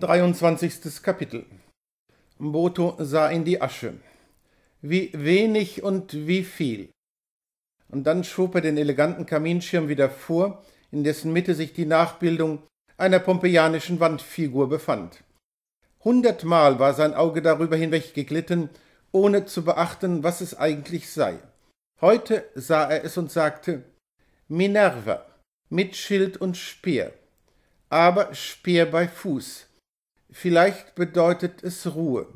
23. Kapitel Boto sah in die Asche. Wie wenig und wie viel. Und dann schob er den eleganten Kaminschirm wieder vor, in dessen Mitte sich die Nachbildung einer pompeianischen Wandfigur befand. Hundertmal war sein Auge darüber hinweggeglitten, ohne zu beachten, was es eigentlich sei. Heute sah er es und sagte Minerva, mit Schild und Speer, aber Speer bei Fuß, Vielleicht bedeutet es Ruhe.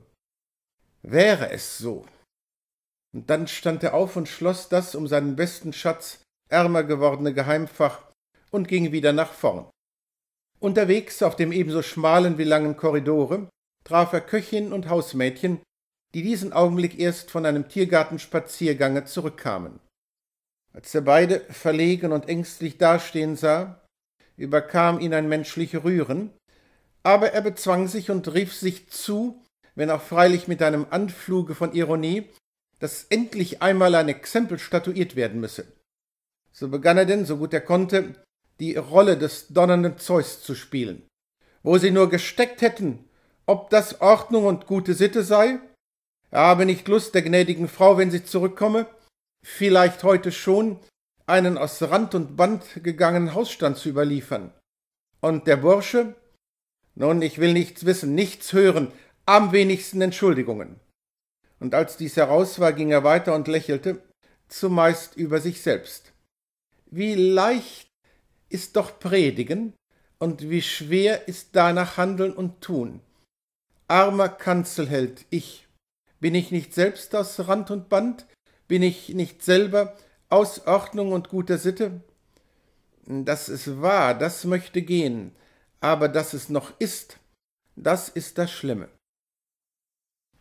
Wäre es so. Und dann stand er auf und schloss das um seinen besten Schatz ärmer gewordene Geheimfach und ging wieder nach vorn. Unterwegs auf dem ebenso schmalen wie langen Korridore traf er Köchin und Hausmädchen, die diesen Augenblick erst von einem Tiergartenspaziergange zurückkamen. Als er beide verlegen und ängstlich dastehen sah, überkam ihn ein menschlich Rühren, aber er bezwang sich und rief sich zu, wenn auch freilich mit einem Anfluge von Ironie, dass endlich einmal ein Exempel statuiert werden müsse. So begann er denn, so gut er konnte, die Rolle des donnernden Zeus zu spielen. Wo sie nur gesteckt hätten, ob das Ordnung und gute Sitte sei? Er habe nicht Lust der gnädigen Frau, wenn sie zurückkomme, vielleicht heute schon, einen aus Rand und Band gegangenen Hausstand zu überliefern. Und der Bursche, nun, ich will nichts wissen, nichts hören, am wenigsten Entschuldigungen. Und als dies heraus war, ging er weiter und lächelte, zumeist über sich selbst. Wie leicht ist doch Predigen und wie schwer ist danach Handeln und Tun. Armer Kanzelheld, ich. Bin ich nicht selbst aus Rand und Band? Bin ich nicht selber aus Ordnung und guter Sitte? Das ist wahr, das möchte gehen aber dass es noch ist, das ist das Schlimme.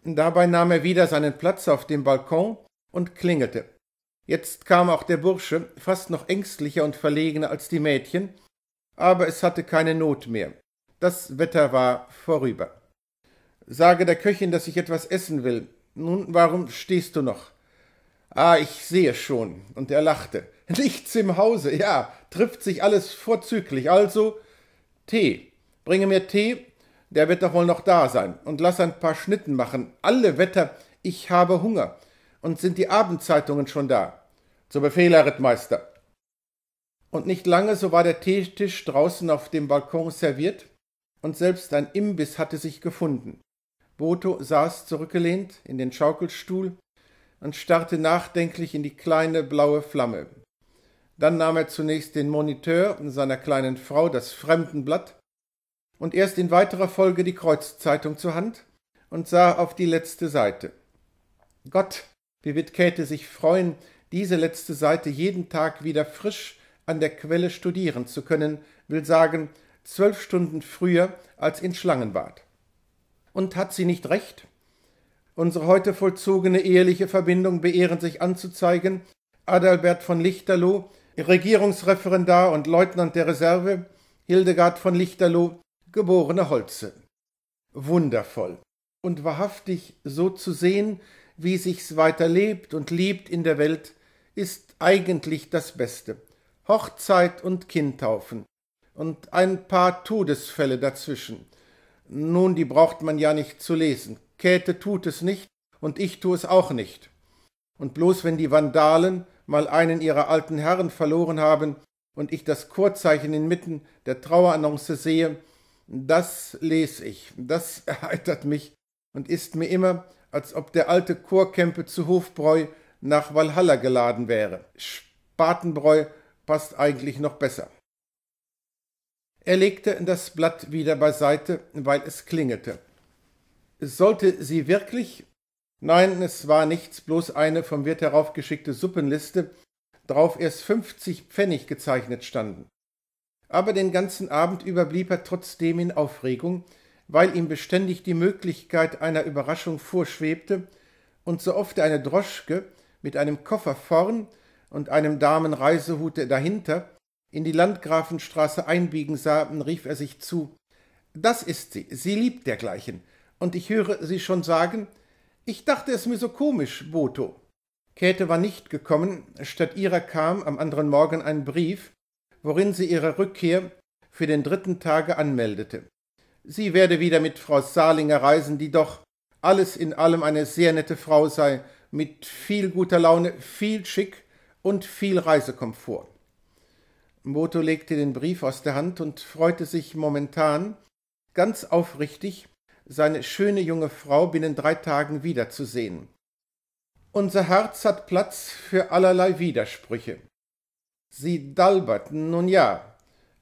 Dabei nahm er wieder seinen Platz auf dem Balkon und klingelte. Jetzt kam auch der Bursche, fast noch ängstlicher und verlegener als die Mädchen, aber es hatte keine Not mehr. Das Wetter war vorüber. Sage der Köchin, dass ich etwas essen will. Nun, warum stehst du noch? Ah, ich sehe schon. Und er lachte. Nichts im Hause, ja, trifft sich alles vorzüglich. Also, Tee. Bringe mir Tee, der wird doch wohl noch da sein, und lass ein paar Schnitten machen. Alle Wetter, ich habe Hunger. Und sind die Abendzeitungen schon da? Zu Befehl, Herr Rittmeister. Und nicht lange, so war der Teetisch draußen auf dem Balkon serviert, und selbst ein Imbiss hatte sich gefunden. Botho saß zurückgelehnt in den Schaukelstuhl und starrte nachdenklich in die kleine blaue Flamme. Dann nahm er zunächst den Moniteur seiner kleinen Frau, das Fremdenblatt, und erst in weiterer Folge die Kreuzzeitung zur Hand und sah auf die letzte Seite. Gott, wie wird Käthe sich freuen, diese letzte Seite jeden Tag wieder frisch an der Quelle studieren zu können, will sagen, zwölf Stunden früher als in Schlangenbad. Und hat sie nicht recht? Unsere heute vollzogene eheliche Verbindung beehren sich anzuzeigen, Adalbert von Lichterloh Regierungsreferendar und Leutnant der Reserve, Hildegard von Lichterloh, geborene Holze. Wundervoll und wahrhaftig so zu sehen, wie sich's weiter lebt und liebt in der Welt, ist eigentlich das Beste. Hochzeit und Kindtaufen und ein paar Todesfälle dazwischen. Nun, die braucht man ja nicht zu lesen. Käthe tut es nicht und ich tu es auch nicht. Und bloß wenn die Vandalen, mal einen ihrer alten Herren verloren haben und ich das Chorzeichen inmitten der Trauerannonce sehe, das lese ich, das erheitert mich und ist mir immer, als ob der alte Chorkämpe zu Hofbräu nach Walhalla geladen wäre. Spatenbräu passt eigentlich noch besser. Er legte das Blatt wieder beiseite, weil es klingelte. Sollte sie wirklich, Nein, es war nichts, bloß eine vom Wirt heraufgeschickte Suppenliste, drauf erst fünfzig Pfennig gezeichnet standen. Aber den ganzen Abend über blieb er trotzdem in Aufregung, weil ihm beständig die Möglichkeit einer Überraschung vorschwebte, und so oft er eine Droschke mit einem Koffer vorn und einem Damenreisehute dahinter in die Landgrafenstraße einbiegen sah, rief er sich zu Das ist sie, sie liebt dergleichen, und ich höre sie schon sagen, ich dachte es mir so komisch, Boto. Käthe war nicht gekommen, statt ihrer kam am anderen Morgen ein Brief, worin sie ihre Rückkehr für den dritten Tage anmeldete. Sie werde wieder mit Frau Salinger reisen, die doch alles in allem eine sehr nette Frau sei, mit viel guter Laune, viel Schick und viel Reisekomfort. Boto legte den Brief aus der Hand und freute sich momentan, ganz aufrichtig, seine schöne junge Frau binnen drei Tagen wiederzusehen. Unser Herz hat Platz für allerlei Widersprüche. Sie dalberten, nun ja,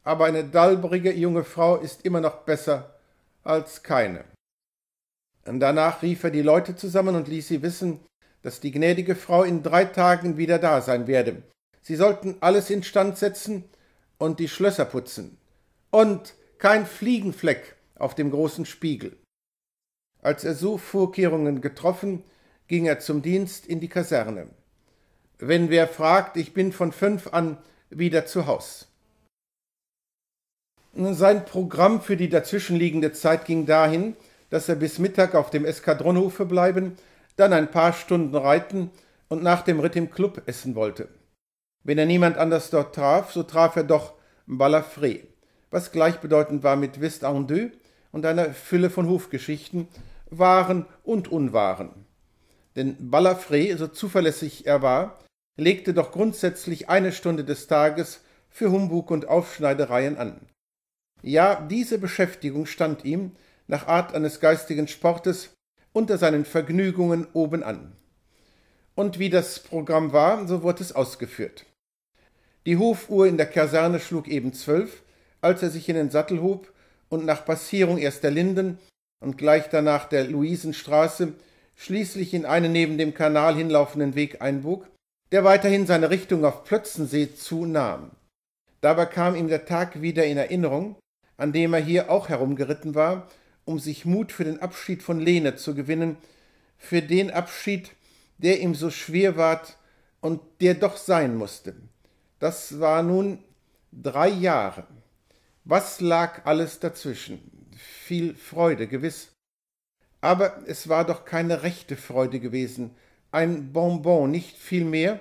aber eine dalbrige junge Frau ist immer noch besser als keine. Danach rief er die Leute zusammen und ließ sie wissen, dass die gnädige Frau in drei Tagen wieder da sein werde. Sie sollten alles instand setzen und die Schlösser putzen. Und kein Fliegenfleck auf dem großen Spiegel. Als er so Vorkehrungen getroffen, ging er zum Dienst in die Kaserne. Wenn wer fragt, ich bin von fünf an wieder zu Haus. Sein Programm für die dazwischenliegende Zeit ging dahin, dass er bis Mittag auf dem Eskadronhofe bleiben, dann ein paar Stunden reiten und nach dem Ritt im Club essen wollte. Wenn er niemand anders dort traf, so traf er doch Balafré, was gleichbedeutend war mit en deux und einer Fülle von Hofgeschichten, waren und unwahren. Denn Balafré, so zuverlässig er war, legte doch grundsätzlich eine Stunde des Tages für Humbug und Aufschneidereien an. Ja, diese Beschäftigung stand ihm, nach Art eines geistigen Sportes, unter seinen Vergnügungen oben an. Und wie das Programm war, so wurde es ausgeführt. Die Hofuhr in der Kaserne schlug eben zwölf, als er sich in den Sattel hob und nach Passierung erst der Linden und gleich danach der Luisenstraße, schließlich in einen neben dem Kanal hinlaufenden Weg einbog, der weiterhin seine Richtung auf Plötzensee zunahm. Dabei kam ihm der Tag wieder in Erinnerung, an dem er hier auch herumgeritten war, um sich Mut für den Abschied von Lene zu gewinnen, für den Abschied, der ihm so schwer ward und der doch sein musste. Das war nun drei Jahre. Was lag alles dazwischen? viel Freude, gewiss. Aber es war doch keine rechte Freude gewesen, ein Bonbon, nicht viel mehr,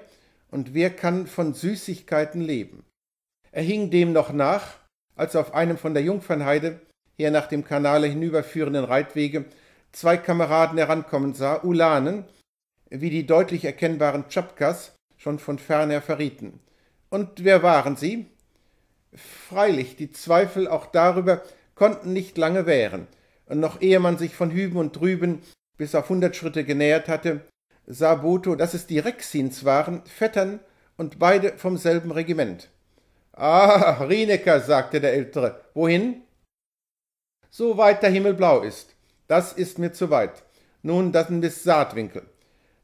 und wer kann von Süßigkeiten leben? Er hing dem noch nach, als auf einem von der Jungfernheide, her nach dem Kanale hinüberführenden Reitwege, zwei Kameraden herankommen sah, Ulanen, wie die deutlich erkennbaren Tschapkas schon von ferner verrieten. Und wer waren sie? Freilich, die Zweifel auch darüber, konnten nicht lange währen, und noch ehe man sich von hüben und drüben bis auf hundert Schritte genähert hatte, sah Botho, dass es die Rexins waren, Vettern und beide vom selben Regiment. Ah, Rienecker, sagte der Ältere, wohin? So weit der Himmel blau ist. Das ist mir zu weit. Nun das dann bis Saatwinkel.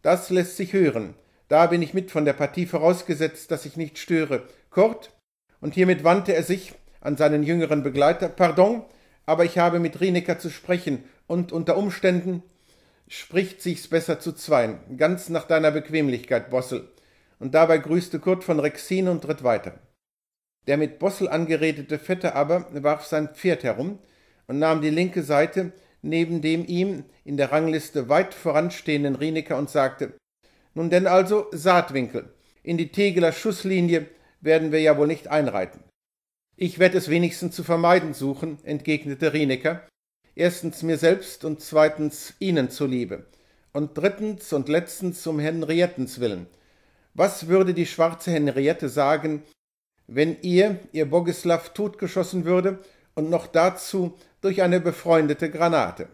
Das lässt sich hören. Da bin ich mit von der Partie vorausgesetzt, dass ich nicht störe. Kurt, und hiermit wandte er sich, an seinen jüngeren Begleiter, Pardon, aber ich habe mit Rienecker zu sprechen und unter Umständen spricht sich's besser zu zweien, ganz nach deiner Bequemlichkeit, Bossel. Und dabei grüßte Kurt von Rexin und ritt weiter. Der mit Bossel angeredete Vetter aber warf sein Pferd herum und nahm die linke Seite neben dem ihm in der Rangliste weit voranstehenden Rienecker und sagte, nun denn also, Saatwinkel, in die Tegeler Schusslinie werden wir ja wohl nicht einreiten. Ich werde es wenigstens zu vermeiden suchen, entgegnete Rienecker, Erstens mir selbst und zweitens Ihnen zuliebe. Und drittens und letztens um Henriettens willen. Was würde die schwarze Henriette sagen, wenn ihr, ihr Bogislav, totgeschossen würde und noch dazu durch eine befreundete Granate?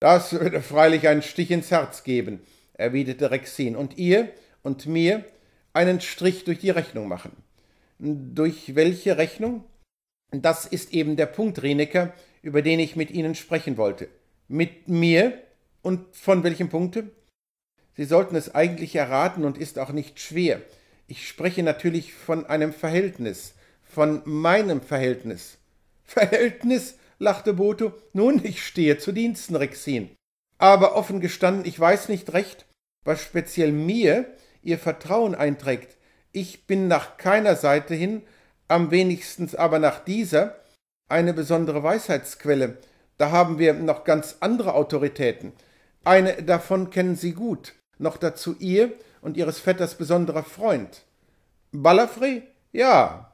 Das würde freilich einen Stich ins Herz geben, erwiderte Rexin, und ihr und mir einen Strich durch die Rechnung machen. Durch welche Rechnung? Das ist eben der Punkt, Renecke, über den ich mit Ihnen sprechen wollte. Mit mir? Und von welchem Punkte? Sie sollten es eigentlich erraten und ist auch nicht schwer. Ich spreche natürlich von einem Verhältnis, von meinem Verhältnis. Verhältnis? lachte Boto. Nun, ich stehe zu Diensten, Rexin. Aber offen gestanden, ich weiß nicht recht, was speziell mir Ihr Vertrauen einträgt. Ich bin nach keiner Seite hin, am wenigsten aber nach dieser, eine besondere Weisheitsquelle. Da haben wir noch ganz andere Autoritäten. Eine davon kennen Sie gut, noch dazu ihr und Ihres Vetters besonderer Freund. Balafré? Ja.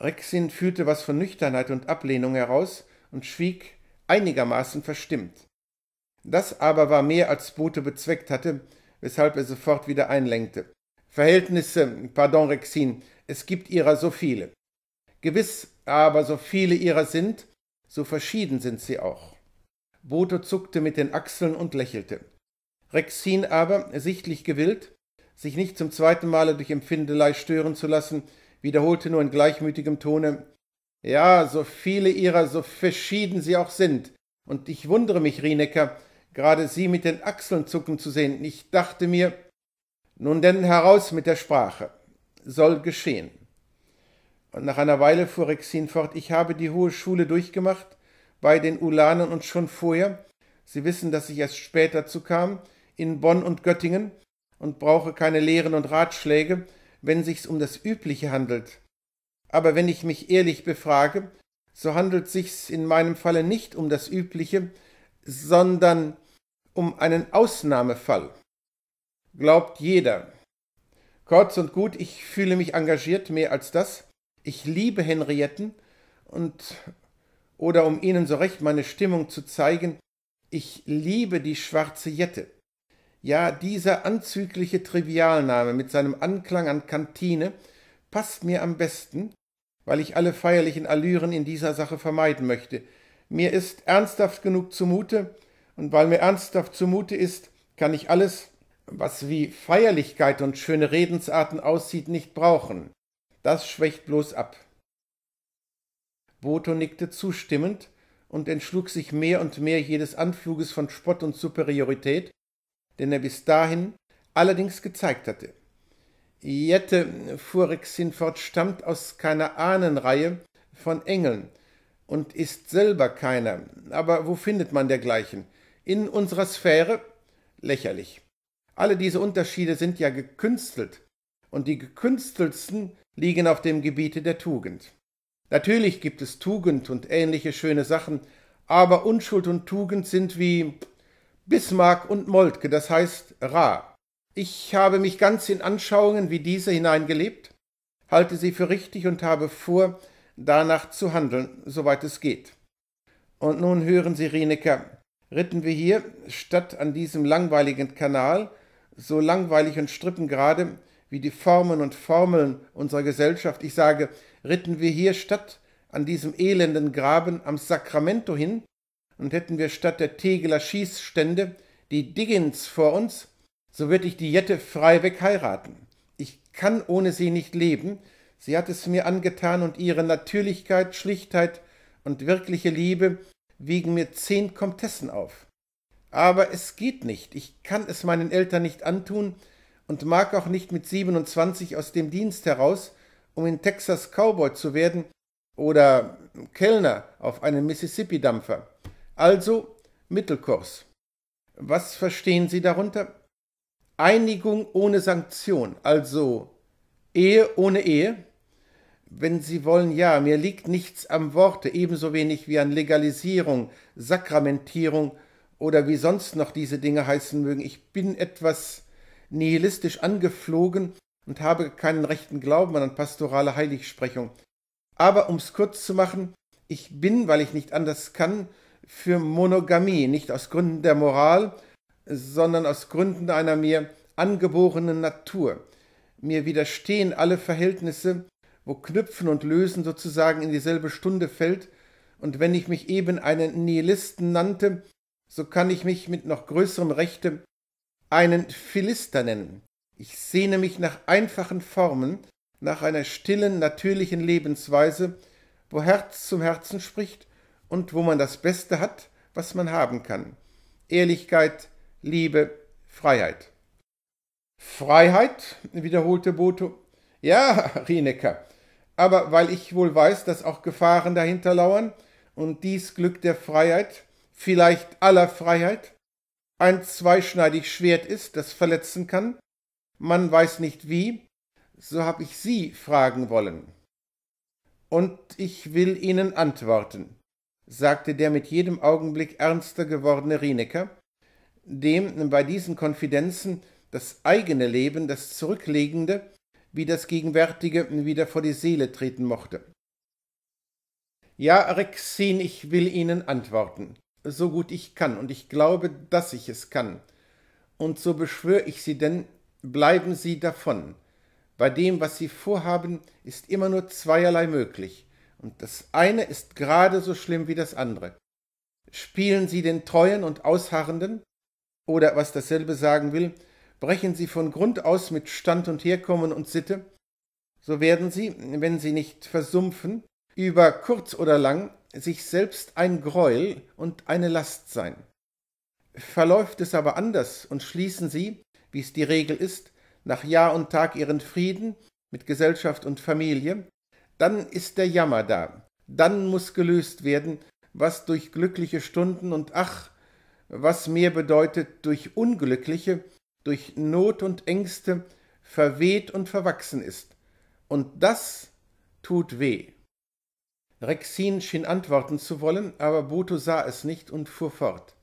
Rexin fühlte was von Nüchternheit und Ablehnung heraus und schwieg einigermaßen verstimmt. Das aber war mehr, als Bote bezweckt hatte, weshalb er sofort wieder einlenkte. Verhältnisse, pardon Rexin, es gibt ihrer so viele. Gewiss aber so viele ihrer sind, so verschieden sind sie auch. Boto zuckte mit den Achseln und lächelte. Rexin aber, sichtlich gewillt, sich nicht zum zweiten Male durch Empfindelei stören zu lassen, wiederholte nur in gleichmütigem Tone Ja, so viele ihrer, so verschieden sie auch sind. Und ich wundere mich, Rienecker, gerade Sie mit den Achseln zucken zu sehen. Ich dachte mir, nun denn heraus mit der Sprache. Soll geschehen. Und nach einer Weile fuhr Rexin fort, ich habe die hohe Schule durchgemacht, bei den Ulanen und schon vorher, Sie wissen, dass ich erst spät dazu kam, in Bonn und Göttingen und brauche keine Lehren und Ratschläge, wenn sich's um das Übliche handelt. Aber wenn ich mich ehrlich befrage, so handelt sich's in meinem Falle nicht um das Übliche, sondern um einen Ausnahmefall glaubt jeder. Kurz und gut, ich fühle mich engagiert mehr als das. Ich liebe Henrietten und, oder um Ihnen so recht meine Stimmung zu zeigen, ich liebe die schwarze Jette. Ja, dieser anzügliche Trivialname mit seinem Anklang an Kantine passt mir am besten, weil ich alle feierlichen Allüren in dieser Sache vermeiden möchte. Mir ist ernsthaft genug zumute, und weil mir ernsthaft zumute ist, kann ich alles, was wie Feierlichkeit und schöne Redensarten aussieht, nicht brauchen. Das schwächt bloß ab. Botho nickte zustimmend und entschlug sich mehr und mehr jedes Anfluges von Spott und Superiorität, den er bis dahin allerdings gezeigt hatte. Jette, fuhr Rex hinfort, stammt aus keiner Ahnenreihe von Engeln und ist selber keiner. Aber wo findet man dergleichen? In unserer Sphäre? Lächerlich. Alle diese Unterschiede sind ja gekünstelt, und die gekünsteltsten liegen auf dem Gebiete der Tugend. Natürlich gibt es Tugend und ähnliche schöne Sachen, aber Unschuld und Tugend sind wie Bismarck und Moltke, das heißt rar. Ich habe mich ganz in Anschauungen wie diese hineingelebt, halte sie für richtig und habe vor, danach zu handeln, soweit es geht. Und nun hören Sie, Rienecker, ritten wir hier, statt an diesem langweiligen Kanal, so langweilig und strippengerade wie die Formen und Formeln unserer Gesellschaft. Ich sage, ritten wir hier statt an diesem elenden Graben am Sacramento hin und hätten wir statt der Tegeler Schießstände die Diggins vor uns, so würde ich die Jette freiweg heiraten. Ich kann ohne sie nicht leben. Sie hat es mir angetan und ihre Natürlichkeit, Schlichtheit und wirkliche Liebe wiegen mir zehn Komtessen auf. Aber es geht nicht. Ich kann es meinen Eltern nicht antun und mag auch nicht mit 27 aus dem Dienst heraus, um in Texas Cowboy zu werden oder Kellner auf einem Mississippi-Dampfer. Also Mittelkurs. Was verstehen Sie darunter? Einigung ohne Sanktion, also Ehe ohne Ehe? Wenn Sie wollen, ja, mir liegt nichts am Worte, ebenso wenig wie an Legalisierung, Sakramentierung oder wie sonst noch diese Dinge heißen mögen. Ich bin etwas nihilistisch angeflogen und habe keinen rechten Glauben an pastorale Heiligsprechung. Aber um es kurz zu machen, ich bin, weil ich nicht anders kann, für Monogamie, nicht aus Gründen der Moral, sondern aus Gründen einer mir angeborenen Natur. Mir widerstehen alle Verhältnisse, wo Knüpfen und Lösen sozusagen in dieselbe Stunde fällt, und wenn ich mich eben einen Nihilisten nannte, so kann ich mich mit noch größerem Rechte einen Philister nennen. Ich sehne mich nach einfachen Formen, nach einer stillen, natürlichen Lebensweise, wo Herz zum Herzen spricht und wo man das Beste hat, was man haben kann. Ehrlichkeit, Liebe, Freiheit. Freiheit, wiederholte Botho. Ja, Rienecker, aber weil ich wohl weiß, dass auch Gefahren dahinter lauern und dies Glück der Freiheit vielleicht aller Freiheit, ein zweischneidig Schwert ist, das verletzen kann, man weiß nicht wie, so habe ich Sie fragen wollen. Und ich will Ihnen antworten, sagte der mit jedem Augenblick ernster gewordene Rienecker, dem bei diesen Konfidenzen das eigene Leben, das Zurücklegende, wie das Gegenwärtige wieder vor die Seele treten mochte. Ja, Rexin, ich will Ihnen antworten so gut ich kann, und ich glaube, dass ich es kann. Und so beschwöre ich Sie denn, bleiben Sie davon. Bei dem, was Sie vorhaben, ist immer nur zweierlei möglich, und das eine ist gerade so schlimm wie das andere. Spielen Sie den Treuen und Ausharrenden, oder was dasselbe sagen will, brechen Sie von Grund aus mit Stand und Herkommen und Sitte, so werden Sie, wenn Sie nicht versumpfen, über kurz oder lang sich selbst ein Greuel und eine Last sein. Verläuft es aber anders und schließen sie, wie es die Regel ist, nach Jahr und Tag ihren Frieden mit Gesellschaft und Familie, dann ist der Jammer da, dann muss gelöst werden, was durch glückliche Stunden und ach, was mehr bedeutet durch unglückliche, durch Not und Ängste verweht und verwachsen ist. Und das tut weh. Rexin schien antworten zu wollen, aber Boto sah es nicht und fuhr fort.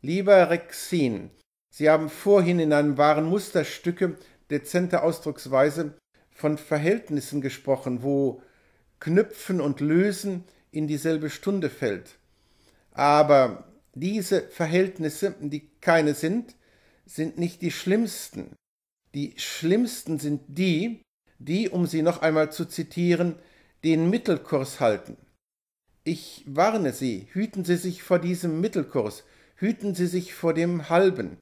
Lieber Rexin, Sie haben vorhin in einem wahren Musterstücke dezenter Ausdrucksweise von Verhältnissen gesprochen, wo Knüpfen und Lösen in dieselbe Stunde fällt. Aber diese Verhältnisse, die keine sind, sind nicht die schlimmsten. Die schlimmsten sind die, die, um sie noch einmal zu zitieren, den Mittelkurs halten. Ich warne Sie, hüten Sie sich vor diesem Mittelkurs, hüten Sie sich vor dem Halben.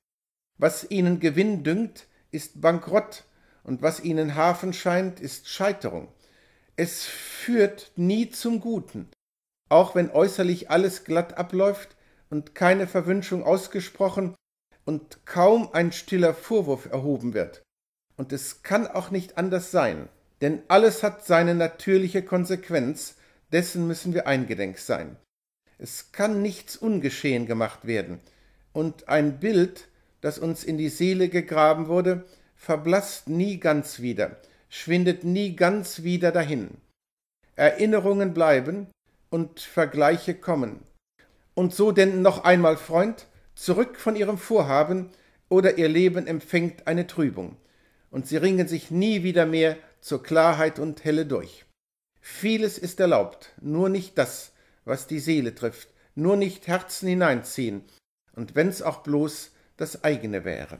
Was Ihnen Gewinn dünkt, ist Bankrott, und was Ihnen Hafen scheint, ist Scheiterung. Es führt nie zum Guten. Auch wenn äußerlich alles glatt abläuft und keine Verwünschung ausgesprochen und kaum ein stiller Vorwurf erhoben wird. Und es kann auch nicht anders sein denn alles hat seine natürliche Konsequenz, dessen müssen wir eingedenk sein. Es kann nichts ungeschehen gemacht werden, und ein Bild, das uns in die Seele gegraben wurde, verblasst nie ganz wieder, schwindet nie ganz wieder dahin. Erinnerungen bleiben und Vergleiche kommen. Und so denn noch einmal, Freund, zurück von ihrem Vorhaben, oder ihr Leben empfängt eine Trübung, und sie ringen sich nie wieder mehr zur Klarheit und Helle durch. Vieles ist erlaubt, nur nicht das, was die Seele trifft, nur nicht Herzen hineinziehen, und wenn's auch bloß das eigene wäre.